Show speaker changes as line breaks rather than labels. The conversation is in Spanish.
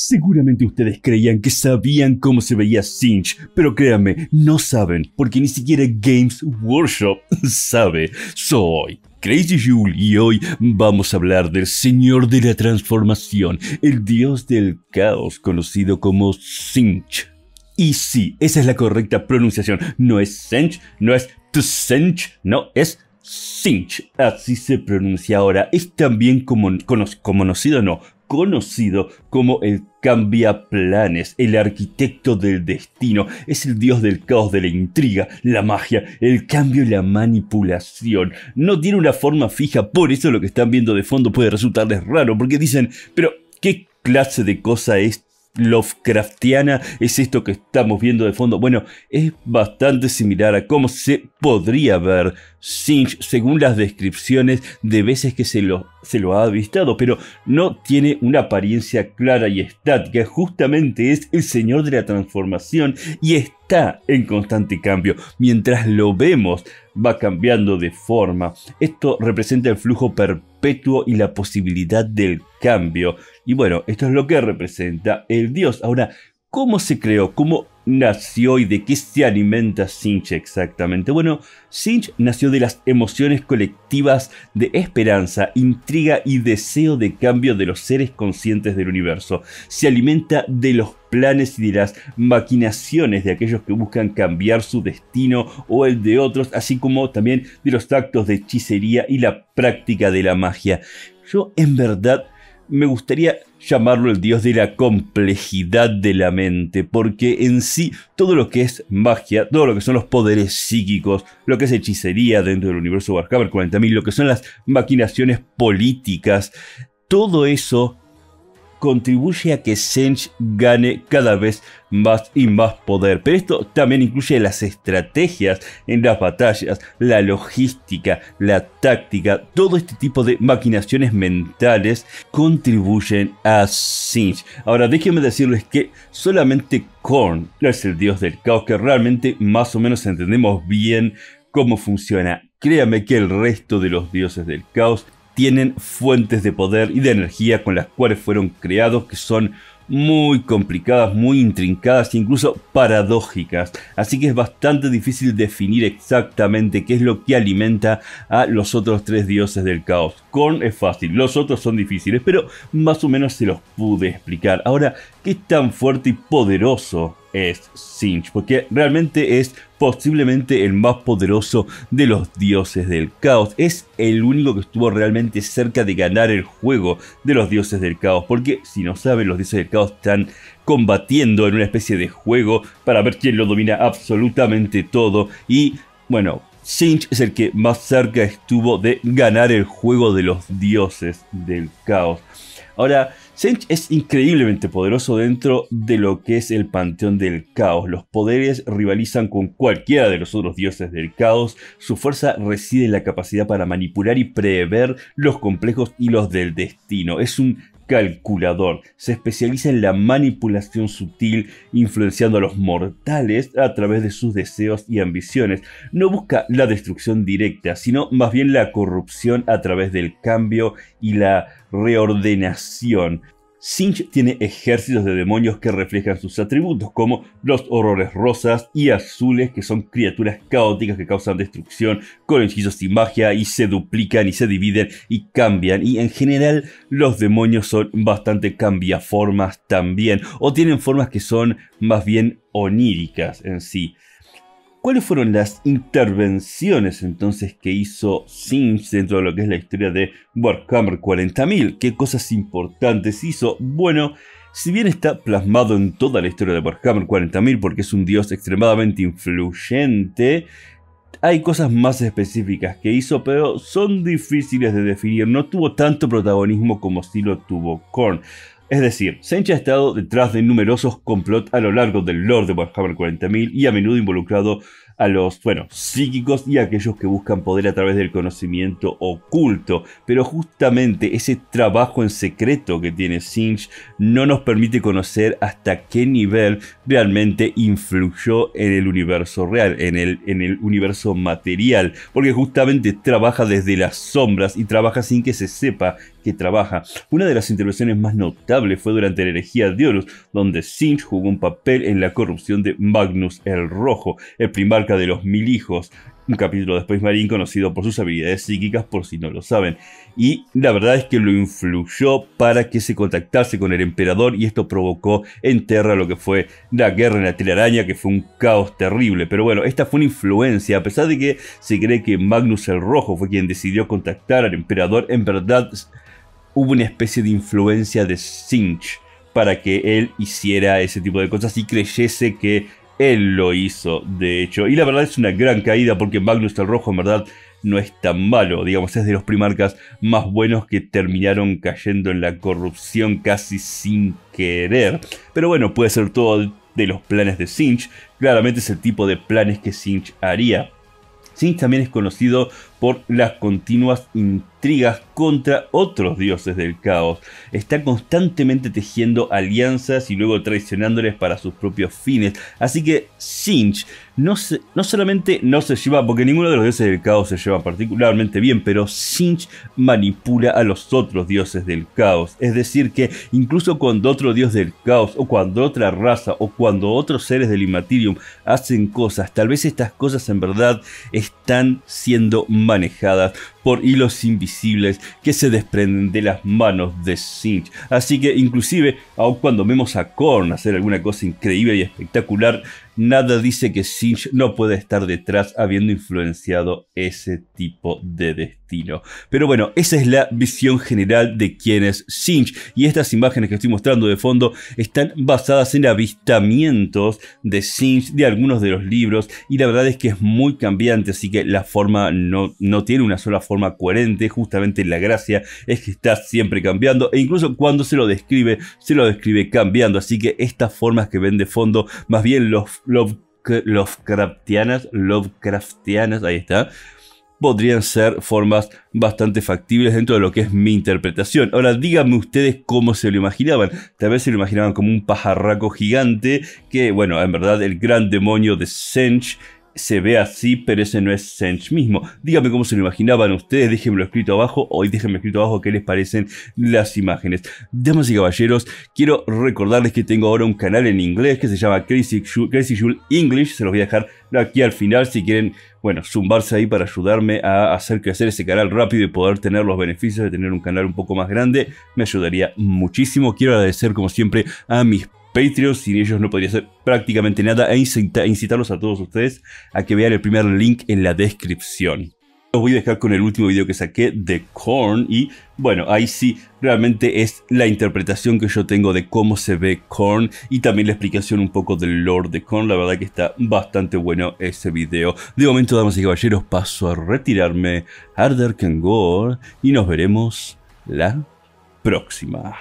Seguramente ustedes creían que sabían cómo se veía Sinch, pero créanme, no saben, porque ni siquiera Games Workshop sabe. Soy Crazy Jule y hoy vamos a hablar del Señor de la Transformación, el Dios del Caos, conocido como Sinch. Y sí, esa es la correcta pronunciación. No es Sinch, no es Tsench, no es Sinch. Así se pronuncia ahora. Es también como conocido, no, conocido como el cambia planes, el arquitecto del destino, es el dios del caos, de la intriga, la magia, el cambio y la manipulación. No tiene una forma fija, por eso lo que están viendo de fondo puede resultarles raro, porque dicen, pero ¿qué clase de cosa es Lovecraftiana es esto que estamos viendo de fondo. Bueno, es bastante similar a cómo se podría ver Sinch según las descripciones de veces que se lo, se lo ha avistado, pero no tiene una apariencia clara y estática. Justamente es el señor de la transformación y está en constante cambio. Mientras lo vemos, va cambiando de forma. Esto representa el flujo perpetuo perpetuo y la posibilidad del cambio. Y bueno, esto es lo que representa el Dios. Ahora, ¿cómo se creó? ¿Cómo nació y de qué se alimenta Sinch exactamente? Bueno, Sinch nació de las emociones colectivas de esperanza, intriga y deseo de cambio de los seres conscientes del universo. Se alimenta de los planes y de las maquinaciones de aquellos que buscan cambiar su destino o el de otros, así como también de los actos de hechicería y la práctica de la magia. Yo en verdad me gustaría llamarlo el dios de la complejidad de la mente, porque en sí todo lo que es magia, todo lo que son los poderes psíquicos, lo que es hechicería dentro del universo Warhammer 40.000, lo que son las maquinaciones políticas, todo eso contribuye a que Sench gane cada vez más y más poder. Pero esto también incluye las estrategias en las batallas, la logística, la táctica, todo este tipo de maquinaciones mentales contribuyen a Sinch. Ahora déjenme decirles que solamente Korn es el dios del caos que realmente más o menos entendemos bien cómo funciona. Créame que el resto de los dioses del caos tienen fuentes de poder y de energía con las cuales fueron creados que son muy complicadas, muy intrincadas, e incluso paradójicas. Así que es bastante difícil definir exactamente qué es lo que alimenta a los otros tres dioses del caos. Con es fácil, los otros son difíciles, pero más o menos se los pude explicar. Ahora, ¿qué es tan fuerte y poderoso es Sinch, porque realmente es posiblemente el más poderoso de los dioses del caos. Es el único que estuvo realmente cerca de ganar el juego de los dioses del caos, porque si no saben, los dioses del caos están combatiendo en una especie de juego para ver quién lo domina absolutamente todo y bueno, Sinch es el que más cerca estuvo de ganar el juego de los dioses del caos. Ahora, Sinch es increíblemente poderoso dentro de lo que es el panteón del caos. Los poderes rivalizan con cualquiera de los otros dioses del caos. Su fuerza reside en la capacidad para manipular y prever los complejos hilos del destino. Es un calculador. Se especializa en la manipulación sutil, influenciando a los mortales a través de sus deseos y ambiciones. No busca la destrucción directa, sino más bien la corrupción a través del cambio y la reordenación. Sinch tiene ejércitos de demonios que reflejan sus atributos, como los horrores rosas y azules, que son criaturas caóticas que causan destrucción con hechizos sin magia y se duplican y se dividen y cambian. Y en general, los demonios son bastante cambiaformas también, o tienen formas que son más bien oníricas en sí. ¿Cuáles fueron las intervenciones entonces que hizo Sims dentro de lo que es la historia de Warhammer 40.000? ¿Qué cosas importantes hizo? Bueno, si bien está plasmado en toda la historia de Warhammer 40.000 porque es un dios extremadamente influyente, hay cosas más específicas que hizo, pero son difíciles de definir. No tuvo tanto protagonismo como sí lo tuvo Korn. Es decir, Sencha ha estado detrás de numerosos complot a lo largo del Lord de Warhammer 40.000 y a menudo involucrado a los, bueno, psíquicos y a aquellos que buscan poder a través del conocimiento oculto. Pero justamente ese trabajo en secreto que tiene Sinch no nos permite conocer hasta qué nivel realmente influyó en el universo real, en el, en el universo material, porque justamente trabaja desde las sombras y trabaja sin que se sepa que trabaja. Una de las intervenciones más notables fue durante la herejía de Horus, donde Sinch jugó un papel en la corrupción de Magnus el Rojo, el primar de los Mil Hijos, un capítulo de Space Marine conocido por sus habilidades psíquicas, por si no lo saben. Y la verdad es que lo influyó para que se contactase con el emperador y esto provocó en Terra lo que fue la guerra en la telaraña, que fue un caos terrible. Pero bueno, esta fue una influencia, a pesar de que se cree que Magnus el Rojo fue quien decidió contactar al emperador, en verdad hubo una especie de influencia de Sinch para que él hiciera ese tipo de cosas y creyese que él lo hizo, de hecho. Y la verdad es una gran caída porque Magnus el Rojo en verdad no es tan malo. Digamos, es de los primarcas más buenos que terminaron cayendo en la corrupción casi sin querer. Pero bueno, puede ser todo de los planes de Sinch. Claramente es el tipo de planes que Sinch haría. Sinch también es conocido por las continuas intrigas contra otros dioses del caos. Está constantemente tejiendo alianzas y luego traicionándoles para sus propios fines. Así que Sinch no, no solamente no se lleva, porque ninguno de los dioses del caos se lleva particularmente bien, pero Sinch manipula a los otros dioses del caos. Es decir, que incluso cuando otro dios del caos, o cuando otra raza, o cuando otros seres del Immaterium hacen cosas, tal vez estas cosas en verdad están siendo manejadas por hilos invisibles que se desprenden de las manos de Sinch. Así que inclusive, aun cuando vemos a Korn hacer alguna cosa increíble y espectacular, nada dice que Sinch no puede estar detrás habiendo influenciado ese tipo de destino. Pero bueno, esa es la visión general de quién es Sinch. Y estas imágenes que estoy mostrando de fondo están basadas en avistamientos de Sinch de algunos de los libros. Y la verdad es que es muy cambiante, así que la forma no, no tiene una sola forma coherente. Justamente la gracia es que está siempre cambiando. E incluso cuando se lo describe, se lo describe cambiando. Así que estas formas que ven de fondo, más bien los, los Lovecraftianas, Lovecraftianas, ahí está, podrían ser formas bastante factibles dentro de lo que es mi interpretación. Ahora díganme ustedes cómo se lo imaginaban. Tal vez se lo imaginaban como un pajarraco gigante que, bueno, en verdad el gran demonio de Sench se ve así, pero ese no es Sench mismo. Díganme cómo se lo imaginaban ustedes, déjenmelo escrito abajo, o déjenme escrito abajo qué les parecen las imágenes. Damas y caballeros, quiero recordarles que tengo ahora un canal en inglés que se llama Crazy English, se los voy a dejar aquí al final si quieren, bueno, zumbarse ahí para ayudarme a hacer crecer ese canal rápido y poder tener los beneficios de tener un canal un poco más grande, me ayudaría muchísimo. Quiero agradecer como siempre a mis Patreon, sin ellos no podría hacer prácticamente nada, e, e incitarlos a todos ustedes a que vean el primer link en la descripción. Los voy a dejar con el último video que saqué de Korn y bueno, ahí sí realmente es la interpretación que yo tengo de cómo se ve Korn y también la explicación un poco del lore de Korn. La verdad que está bastante bueno ese video. De momento, damas y caballeros, paso a retirarme. Harder Gore. y nos veremos la próxima.